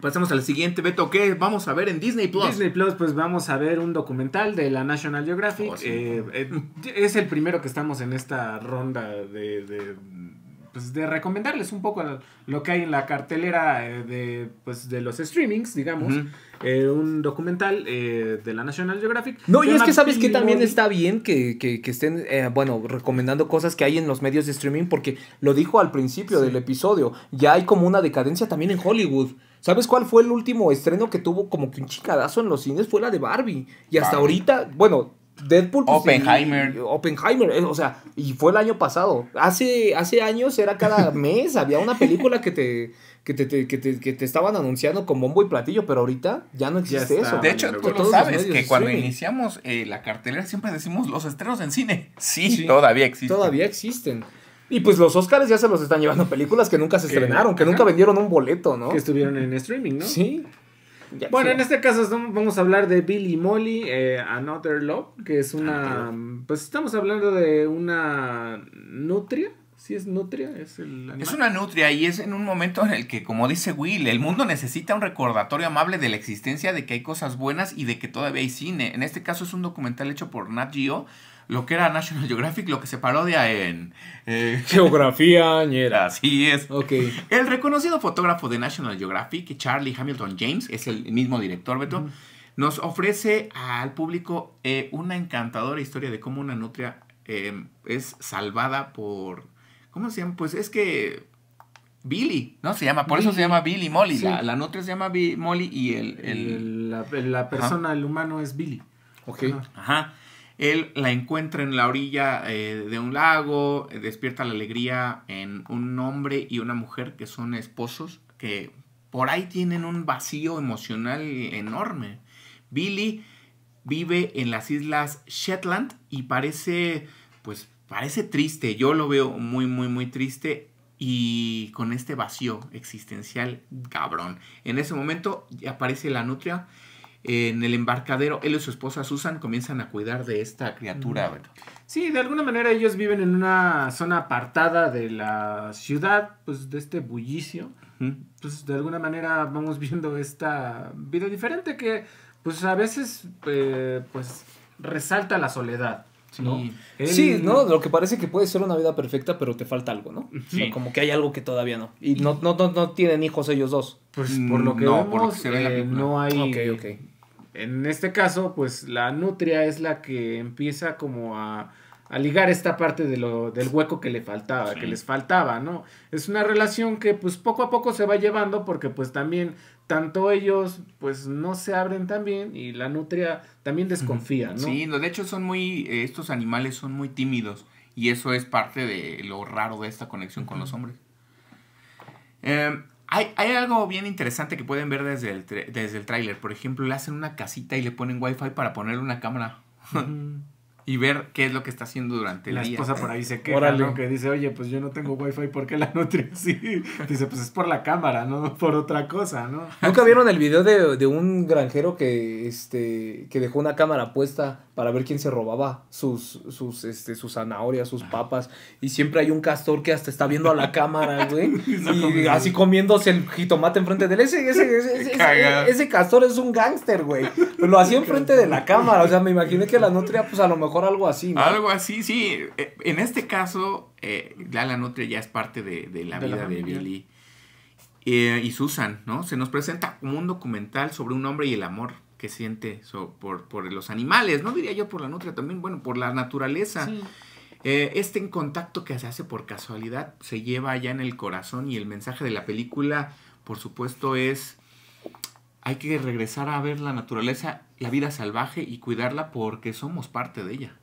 Pasamos al siguiente, Beto, ¿qué vamos a ver en Disney Plus? Disney Plus, pues vamos a ver un documental de la National Geographic. Oh, eh, eh, es el primero que estamos en esta ronda de pues, de recomendarles un poco lo que hay en la cartelera eh, pues, de, los streamings, digamos. Eh, un documental eh, de la National Geographic. No, y es que sabes que también está bien que, estén, bueno, recomendando cosas que hay en los medios de streaming, porque lo dijo al principio del episodio, ya hay como una decadencia también en Hollywood. ¿Sabes cuál fue el último estreno que tuvo como que un chicadazo en los cines? Fue la de Barbie. Y hasta ahorita, bueno, Deadpool. Pues, Oppenheimer. Oppenheimer, eh, o sea, y fue el año pasado. Hace, hace años era cada mes, había una película que te, que te, que te, que te estaban anunciando con bombo y platillo, pero ahorita ya no existe eso. De hecho, tú lo sabes, que cuando iniciamos eh, la cartelera siempre decimos los estrenos en cine. Sí, todavía existen. Todavía existen. Y pues los Oscars ya se los están llevando películas que nunca se estrenaron, que nunca vendieron un boleto, ¿no? Que estuvieron en streaming, ¿no? Sí bueno, en este caso vamos a hablar de Billy Molly, eh, Another Love, que es una... Pues estamos hablando de una nutria. Sí, es nutria, es el Es una nutria y es en un momento en el que, como dice Will, el mundo necesita un recordatorio amable de la existencia de que hay cosas buenas y de que todavía hay cine. En este caso es un documental hecho por Nat Geo lo que era National Geographic, lo que se parodia en... Eh, Geografía ñera. Así es. Ok. El reconocido fotógrafo de National Geographic, Charlie Hamilton James, es el mismo director, Beto, nos ofrece al público eh, una encantadora historia de cómo una nutria em, es salvada por... ¿Cómo se llama? Pues es que... Billy, ¿no? Se llama, por eso se llama Billy Molly. La, nutria se llama Billy, Molly y el... la, persona, el humano es Billy. Ok. Ajá. Él la encuentra en la orilla eh, de un lago, eh, despierta la alegría en un hombre y una mujer que son esposos, que por ahí tienen un vacío emocional enorme. Billy vive en las islas Shetland y parece, pues, parece triste. Yo lo veo muy, muy, muy triste y con este vacío existencial cabrón. En ese momento aparece la nutria en el embarcadero, él y su esposa Susan comienzan a cuidar de esta criatura. Mm. Sí, de alguna manera ellos viven en una zona apartada de la ciudad, pues de este bullicio. Entonces, pues, de alguna manera vamos viendo esta vida diferente que pues a veces eh, pues resalta la soledad. Sí, ¿no? Lo que parece que puede ser una vida perfecta, pero te falta algo, ¿no? como que hay algo que todavía no. Y no, no, no, tienen hijos ellos dos. Pues, mm, por lo que no, vemos, eh, no hay... En este caso, pues la nutria es la que empieza como a a ligar esta parte de lo, del hueco que le faltaba, que les faltaba, ¿no? Es una relación que pues poco a poco se va llevando porque pues también tanto ellos pues no se abren tan bien y la nutria también desconfía, ¿no? Sí, de hecho son muy, eh, estos animales son muy tímidos y eso es parte de lo raro de esta conexión con los hombres. Em, hay, hay, algo bien interesante que pueden ver desde el, desde el tráiler, por ejemplo, le hacen una casita y le ponen wifi para ponerle una cámara y ver qué es lo que está haciendo durante el la día. La esposa por ahí se queja, ¿no? Que dice, oye, pues yo no tengo wifi, ¿por qué la nutria así? Dice, pues es por la cámara, no por otra cosa, ¿no? ¿Nunca vieron el video de, un granjero que, este, que dejó una cámara puesta para ver quién se robaba sus, sus, este, sus zanahorias, sus ah. papas? Y siempre hay un castor que hasta está viendo a la cámara, güey. y así comiéndose el jitomate enfrente de él. Ese, ese, ese, ese castor es un gángster, güey. Lo hacía enfrente de la cámara. O sea, me imaginé que la nutria, pues a lo mejor algo así, ¿no? Algo así, sí. Eh, en este caso, eh, la nutria ya es parte de, la vida de Billy eh, y Susan, ¿no? Se nos presenta un documental sobre un hombre y el amor que siente por, por, los animales, no diría yo por la Nutria también, bueno, por la naturaleza. Eh, este en contacto que se hace por casualidad se lleva allá en el corazón y el mensaje de la película, por supuesto, es hay que regresar a ver la naturaleza la vida salvaje y cuidarla porque somos parte de ella.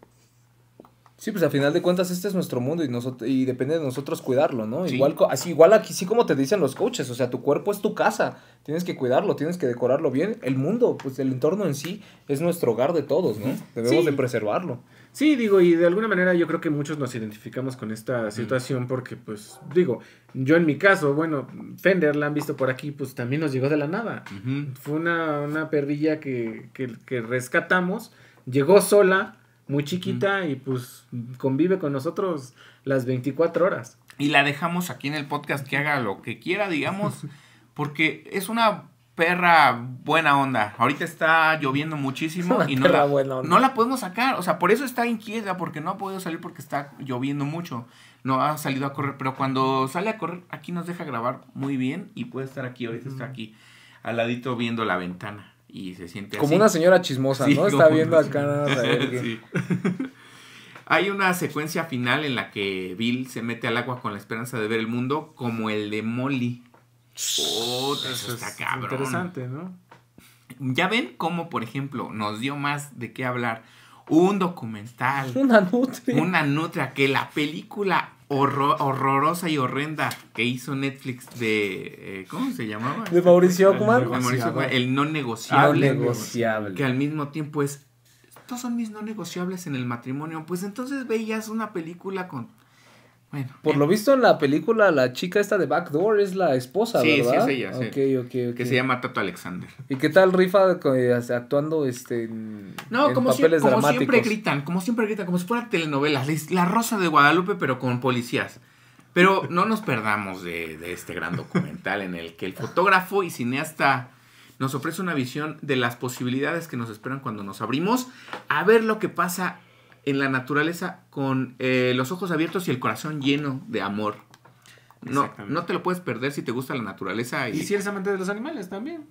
Sí, pues al final de cuentas este es nuestro mundo y nosotros y depende de nosotros cuidarlo, ¿no? Igual así igual aquí sí como te dicen los coaches, o sea, tu cuerpo es tu casa, tienes que cuidarlo, tienes que decorarlo bien. El mundo, pues el entorno en sí es nuestro hogar de todos, ¿no? Debemos de preservarlo. Sí, digo, y de alguna manera yo creo que muchos nos identificamos con esta situación porque pues digo, yo en mi caso, bueno, Fender la han visto por aquí, pues también nos llegó de la nada. Fue una, una perrilla que, que, que rescatamos, llegó sola muy chiquita y pues convive con nosotros las 24 horas. Y la dejamos aquí en el podcast que haga lo que quiera, digamos, porque es una perra buena onda. Ahorita está lloviendo muchísimo y no la, no la podemos sacar. O sea, por eso está inquieta, porque no ha podido salir porque está lloviendo mucho. No ha salido a correr, pero cuando sale a correr, aquí nos deja grabar muy bien y puede estar aquí, ahorita está aquí, al ladito viendo la ventana y se siente Como una señora chismosa, ¿no? Está viendo acá. Nada sí. Hay una secuencia final en la que Bill se mete al agua con la esperanza de ver el mundo como el de Molly. eso, cabrón. Interesante, ¿no? Ya ven cómo, por ejemplo, nos dio más de qué hablar un documental. Una nutria. Una nutria que la película horrorosa y horrenda que hizo Netflix de. Eh, ¿Cómo se llamaba? De Mauricio este, Ockman. El, no negociable. Ah, negociable. Que al mismo tiempo es. Estos son mis no negociables en el matrimonio. Pues entonces veías una película con por eh. lo visto en la película, la chica esta de Backdoor es la esposa, ¿verdad? Sí, es ella, sí. Que se llama Tato Alexander. ¿Y qué tal rifa eh, actuando este, en, no, como como siempre gritan, como siempre gritan, como si fuera telenovela. La Rosa de Guadalupe, pero con policías. Pero no nos perdamos de, de este gran documental en el que el fotógrafo y cineasta nos ofrece una visión de las posibilidades que nos esperan cuando nos abrimos a ver lo que pasa en la naturaleza con eh, los ojos abiertos y el corazón lleno de amor. No, no te lo puedes perder si te gusta la naturaleza. Y, ciertamente de los animales también.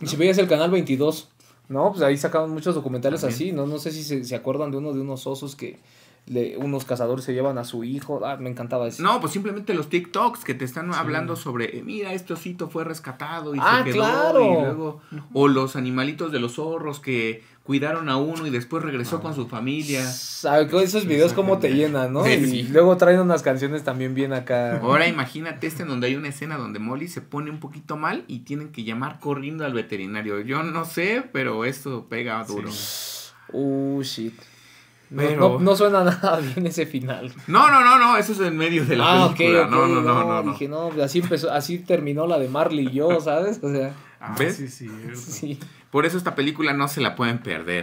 y si veías el canal 22, ¿no? Pues ahí sacaban muchos documentales así, ¿no? No sé si se, acuerdan de uno de unos osos que le, unos cazadores se llevan a su hijo. Ah, me encantaba eso. No, pues simplemente los TikToks que te están hablando sobre, eh, mira, este osito fue rescatado y ah, se quedó. Claro. o los animalitos de los zorros que cuidaron a uno y después regresó con su familia. ¿Sabes? Ah, esos videos como te llenan, ¿no? y luego traen unas canciones también bien acá. Ahora imagínate este en donde hay una escena donde Molly se pone un poquito mal y tienen que llamar corriendo al veterinario. Yo no sé, pero esto pega duro. Uh, shit. No, no, suena nada bien ese final. No, no, no, no, eso es en medio de la ah, película. Okay, okay, no, no, no, no, Dije, no, así, empezó, así terminó la de Marley y yo, ¿sabes? O sea... ¿Ves? Ah, sí, sí. Por eso esta película no se la pueden perder.